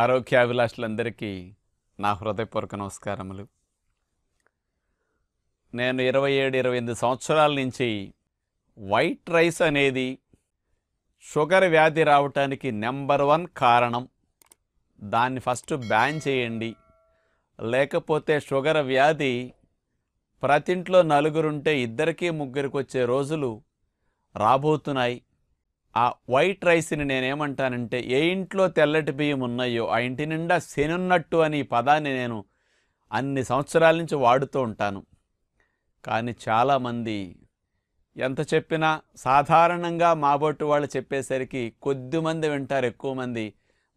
ఆరోగ్యాభిలాషులందరికీ నా హృదయపూర్వక నమస్కారములు నేను ఇరవై ఏడు ఇరవై ఎనిమిది సంవత్సరాల నుంచి వైట్ రైస్ అనేది షుగర్ వ్యాధి రావటానికి నెంబర్ వన్ కారణం దాన్ని ఫస్ట్ బ్యాన్ చేయండి లేకపోతే షుగర్ వ్యాధి ప్రతింట్లో నలుగురుంటే ఇద్దరికీ ముగ్గురికి వచ్చే రోజులు రాబోతున్నాయి ఆ వైట్ రైస్ని నేనేమంటానంటే ఏ ఇంట్లో తెల్లటి బియ్యం ఉన్నాయో ఆ ఇంటి నిండా శనున్నట్టు అని ఈ పదాన్ని నేను అన్ని సంవత్సరాల నుంచి వాడుతూ ఉంటాను కానీ చాలామంది ఎంత చెప్పినా సాధారణంగా మాబోటు వాళ్ళు చెప్పేసరికి కొద్దిమంది వింటారు ఎక్కువ మంది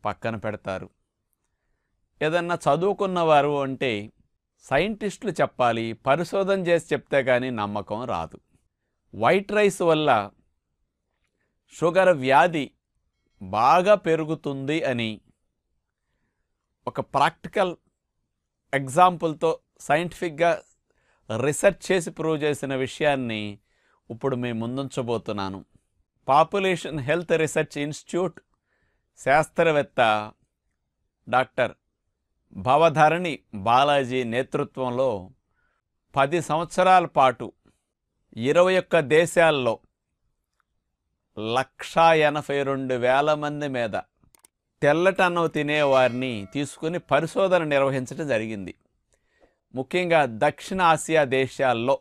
పక్కన పెడతారు ఏదన్నా చదువుకున్నవారు అంటే సైంటిస్టులు చెప్పాలి పరిశోధన చేసి చెప్తే కానీ నమ్మకం రాదు వైట్ రైస్ వల్ల షుగర్ వ్యాధి బాగా పెరుగుతుంది అని ఒక ప్రాక్టికల్ ఎగ్జాంపుల్తో సైంటిఫిక్గా రీసెర్చ్ చేసి ప్రూవ్ చేసిన విషయాన్ని ఇప్పుడు మేము ముందుంచబోతున్నాను పాపులేషన్ హెల్త్ రీసెర్చ్ ఇన్స్టిట్యూట్ శాస్త్రవేత్త డాక్టర్ భవధరణి బాలాజీ నేతృత్వంలో పది సంవత్సరాల పాటు ఇరవై ఒక్క దేశాల్లో లక్షా ఎనభై రెండు వేల మంది మీద తెల్లటన్నం తినేవారిని తీసుకుని పరిశోధన నిర్వహించడం జరిగింది ముఖ్యంగా దక్షిణ ఆసియా దేశాల్లో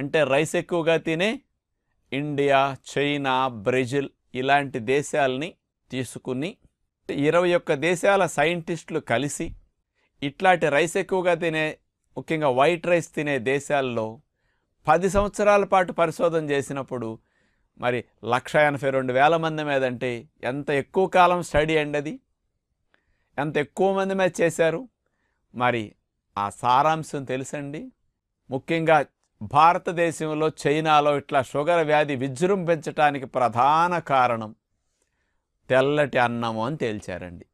అంటే రైస్ ఎక్కువగా తినే ఇండియా చైనా బ్రెజిల్ ఇలాంటి దేశాలని తీసుకుని ఇరవై ఒక్క దేశాల సైంటిస్టులు కలిసి ఇట్లాంటి రైస్ ఎక్కువగా తినే ముఖ్యంగా వైట్ రైస్ తినే దేశాల్లో పది సంవత్సరాల పాటు పరిశోధన చేసినప్పుడు మరి లక్ష ఎనభై రెండు వేల మంది మీద అంటే ఎంత ఎక్కువ కాలం స్టడీ అండి అది ఎంత ఎక్కువ మంది మీద చేశారు మరి ఆ సారాంశం తెలుసండి ముఖ్యంగా భారతదేశంలో చైనాలో ఇట్లా షుగర్ వ్యాధి విజృంభించడానికి ప్రధాన కారణం తెల్లటి అన్నము అని తేల్చారండి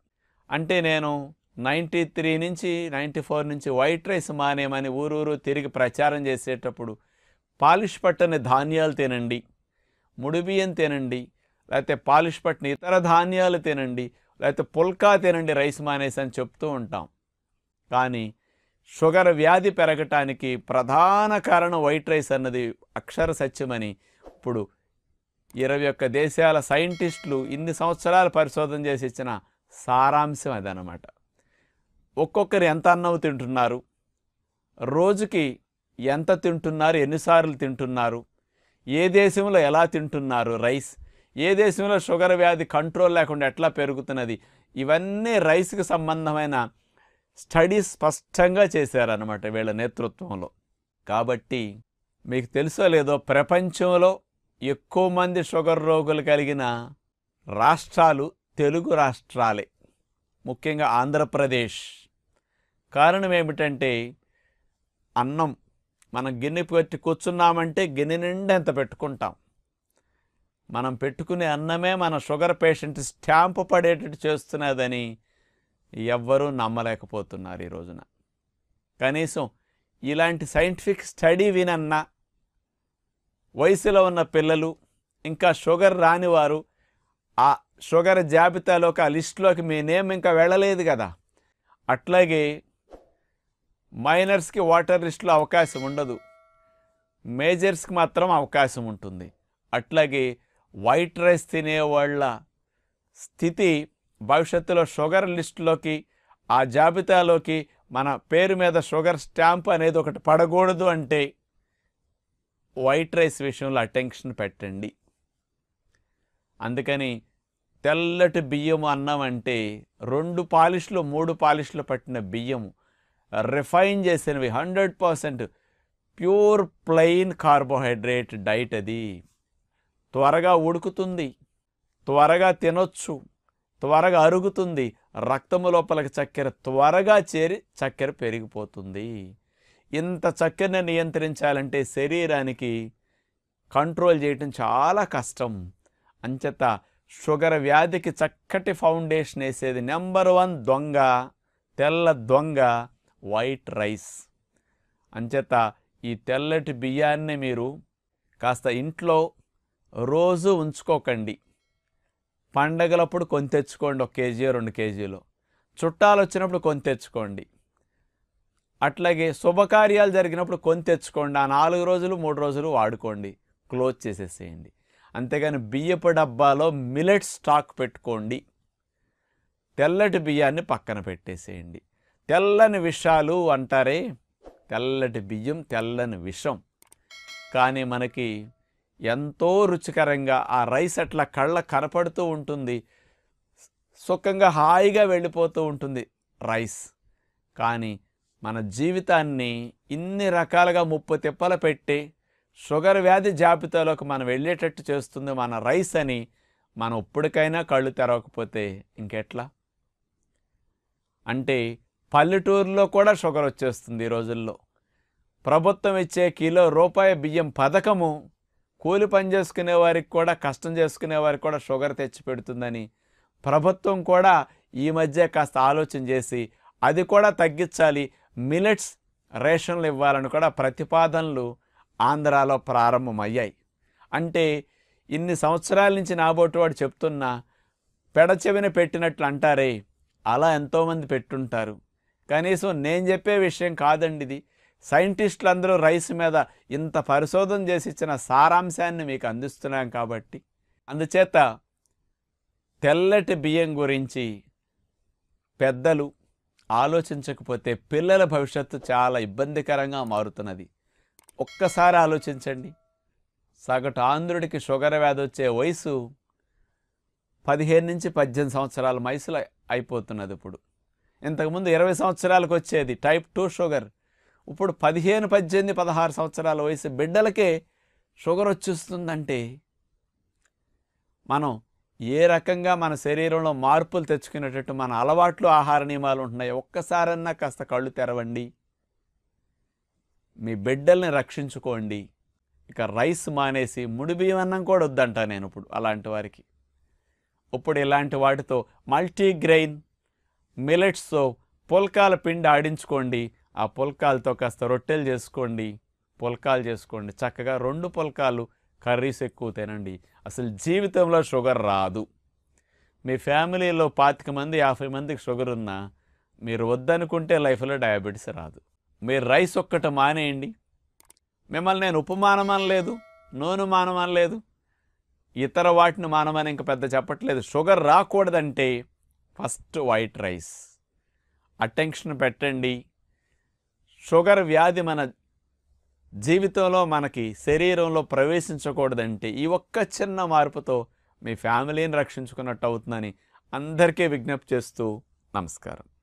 అంటే నేను నైంటీ త్రీ నుంచి నైంటీ ఫోర్ నుంచి వైట్ రైస్ మానేమని ఊరూరు తిరిగి ప్రచారం చేసేటప్పుడు పాలిష్ పట్టని ధాన్యాలు తినండి ముడిబియ్యం తినండి లేకపోతే పాలిష్ పట్టిన ఇతర ధాన్యాలు తినండి లేకపోతే పుల్కా తినండి రైస్ మానేసి అని చెప్తూ ఉంటాం కానీ షుగర్ వ్యాధి పెరగటానికి ప్రధాన కారణం వైట్ రైస్ అన్నది అక్షర సత్యమని ఇప్పుడు ఇరవై ఒక్క దేశాల సైంటిస్టులు ఇన్ని సంవత్సరాలు పరిశోధన చేసి ఇచ్చిన సారాంశం అదనమాట ఒక్కొక్కరు ఎంత అన్నం తింటున్నారు రోజుకి ఎంత తింటున్నారు ఎన్నిసార్లు తింటున్నారు ఏ దేశంలో ఎలా తింటున్నారు రైస్ ఏ దేశంలో షుగర్ వ్యాధి కంట్రోల్ లేకుండా ఎట్లా పెరుగుతున్నది ఇవన్నీ రైస్కి సంబంధమైన స్టడీస్ స్పష్టంగా చేశారనమాట వీళ్ళ నేతృత్వంలో కాబట్టి మీకు తెలుసో లేదో ప్రపంచంలో ఎక్కువ మంది షుగర్ రోగులు కలిగిన రాష్ట్రాలు తెలుగు రాష్ట్రాలే ముఖ్యంగా ఆంధ్రప్రదేశ్ కారణం ఏమిటంటే అన్నం మనం గిన్నె పెట్టి కూర్చున్నామంటే గిన్నె నిండా ఎంత పెట్టుకుంటాం మనం పెట్టుకునే అన్నమే మన షుగర్ పేషెంట్ స్టాంపు పడేటట్టు చేస్తున్నదని ఎవ్వరూ నమ్మలేకపోతున్నారు ఈ రోజున కనీసం ఇలాంటి సైంటిఫిక్ స్టడీ వినన్నా వయసులో ఉన్న పిల్లలు ఇంకా షుగర్ రాని వారు ఆ షుగర్ జాబితాలోకి ఆ లిస్టులోకి మీ నేమ్ ఇంకా వెళ్ళలేదు కదా అట్లాగే మైనర్స్కి వాటర్ లిస్టులో అవకాశం ఉండదు మేజర్స్కి మాత్రం అవకాశం ఉంటుంది అట్లాగే వైట్ రైస్ తినేవాళ్ళ స్థితి భవిష్యత్తులో షుగర్ లిస్టులోకి ఆ జాబితాలోకి మన పేరు మీద షుగర్ స్టాంప్ అనేది ఒకటి పడకూడదు అంటే వైట్ రైస్ విషయంలో అటెన్షన్ పెట్టండి అందుకని తెల్లటి బియ్యము అన్నం అంటే రెండు పాలిష్లు మూడు పాలిష్లు పట్టిన బియ్యము రిఫైన్ చేసినవి hundred percent pure plain carbohydrate diet అది త్వరగా ఉడుకుతుంది త్వరగా తినొచ్చు త్వరగా అరుగుతుంది రక్తము లోపలికి చక్కెర త్వరగా చేరి చక్కెర పెరిగిపోతుంది ఇంత చక్కెరని నియంత్రించాలంటే శరీరానికి కంట్రోల్ చేయటం చాలా కష్టం అంచేత షుగర్ వ్యాధికి చక్కటి ఫౌండేషన్ వేసేది నెంబర్ వన్ దొంగ తెల్ల దొంగ వైట్ రైస్ అంచేత ఈ తెల్లటి బియ్యాన్ని మీరు కాస్త ఇంట్లో రోజు ఉంచుకోకండి పండగలప్పుడు కొని తెచ్చుకోండి ఒక కేజీ రెండు కేజీలు చుట్టాలు వచ్చినప్పుడు కొని తెచ్చుకోండి అట్లాగే శుభకార్యాలు జరిగినప్పుడు కొని తెచ్చుకోండి ఆ నాలుగు రోజులు మూడు రోజులు వాడుకోండి క్లోజ్ చేసేసేయండి అంతేగాని బియ్యపు డబ్బాలో మిలెట్ స్టాక్ పెట్టుకోండి తెల్లటి బియ్యాన్ని పక్కన పెట్టేసేయండి తెల్లని విషాలు అంటారే తెల్లటి బియ్యం తెల్లని విషం కానీ మనకి ఎంతో రుచికరంగా ఆ రైస్ అట్లా కళ్ళ కనపడుతూ ఉంటుంది సుఖంగా హాయిగా వెళ్ళిపోతూ ఉంటుంది రైస్ కానీ మన జీవితాన్ని ఇన్ని రకాలుగా ముప్పు తిప్పలు పెట్టి షుగర్ వ్యాధి జాబితాలోకి మనం వెళ్ళేటట్టు చేస్తుంది మన రైస్ అని మనం ఇప్పటికైనా కళ్ళు తెరవకపోతే ఇంకెట్లా అంటే పల్లెటూరులో కూడా షుగర్ వచ్చేస్తుంది ఈ రోజుల్లో ప్రభుత్వం ఇచ్చే కిలో రూపాయి బియ్యం పథకము కూలి పని చేసుకునే వారికి కూడా కష్టం చేసుకునే వారికి కూడా షుగర్ తెచ్చి పెడుతుందని ప్రభుత్వం కూడా ఈ మధ్య కాస్త ఆలోచన చేసి అది కూడా తగ్గించాలి మిలెట్స్ రేషన్లు ఇవ్వాలని కూడా ప్రతిపాదనలు ఆంధ్రాలో ప్రారంభమయ్యాయి అంటే ఇన్ని సంవత్సరాల నుంచి వాడు చెప్తున్నా పెడచెవిన పెట్టినట్లు అంటారే అలా ఎంతోమంది పెట్టుంటారు కనీసం నేను చెప్పే విషయం కాదండి ఇది సైంటిస్టులు అందరూ రైస్ మీద ఇంత పరిశోధన చేసి ఇచ్చిన సారాంశాన్ని మీకు అందిస్తున్నాం కాబట్టి అందుచేత తెల్లటి బియ్యం గురించి పెద్దలు ఆలోచించకపోతే పిల్లల భవిష్యత్తు చాలా ఇబ్బందికరంగా మారుతున్నది ఒక్కసారి ఆలోచించండి సగటు ఆంధ్రుడికి షుగర్ వ్యాధి వచ్చే వయసు పదిహేను నుంచి పద్దెనిమిది సంవత్సరాల వయసులో అయిపోతున్నది ఇప్పుడు ఇంతకుముందు ఇరవై సంవత్సరాలకు వచ్చేది టైప్ టూ షుగర్ ఇప్పుడు పదిహేను పద్దెనిమిది పదహారు సంవత్సరాల వయసు బిడ్డలకే షుగర్ వచ్చిస్తుందంటే మనం ఏ రకంగా మన శరీరంలో మార్పులు తెచ్చుకునేటట్టు మన అలవాట్లు ఆహార నియమాలు ఉంటున్నాయి ఒక్కసారన్నా కాస్త కళ్ళు తెరవండి మీ బిడ్డల్ని రక్షించుకోండి ఇక రైస్ మానేసి ముడిబియ్యం అన్నం కూడా వద్దంట నేను ఇప్పుడు అలాంటి వారికి ఇప్పుడు ఇలాంటి వాటితో మల్టీగ్రెయిన్ మిలెట్స్తో పొలకాల పిండి ఆడించుకోండి ఆ పొలకాలతో కాస్త రొట్టెలు చేసుకోండి పొలకాలు చేసుకోండి చక్కగా రెండు పొలకాలు కర్రీస్ ఎక్కువ తినండి అసలు జీవితంలో షుగర్ రాదు మీ ఫ్యామిలీలో పాతిక మంది యాభై మందికి షుగర్ ఉన్నా మీరు వద్దనుకుంటే లైఫ్లో డయాబెటీస్ రాదు మీరు రైస్ ఒక్కటి మానేయండి మిమ్మల్ని నేను ఉప్పు మానమనలేదు నూనె మానమనలేదు ఇతర వాటిని మానమని ఇంక పెద్ద చెప్పట్లేదు షుగర్ రాకూడదంటే ఫస్ట్ వైట్ రైస్ అటెన్షన్ పెట్టండి షుగర్ వ్యాధి మన జీవితంలో మనకి శరీరంలో ప్రవేశించకూడదంటే ఈ ఒక్క చిన్న మార్పుతో మీ ఫ్యామిలీని రక్షించుకున్నట్టు అవుతుందని అందరికీ విజ్ఞప్తి చేస్తూ నమస్కారం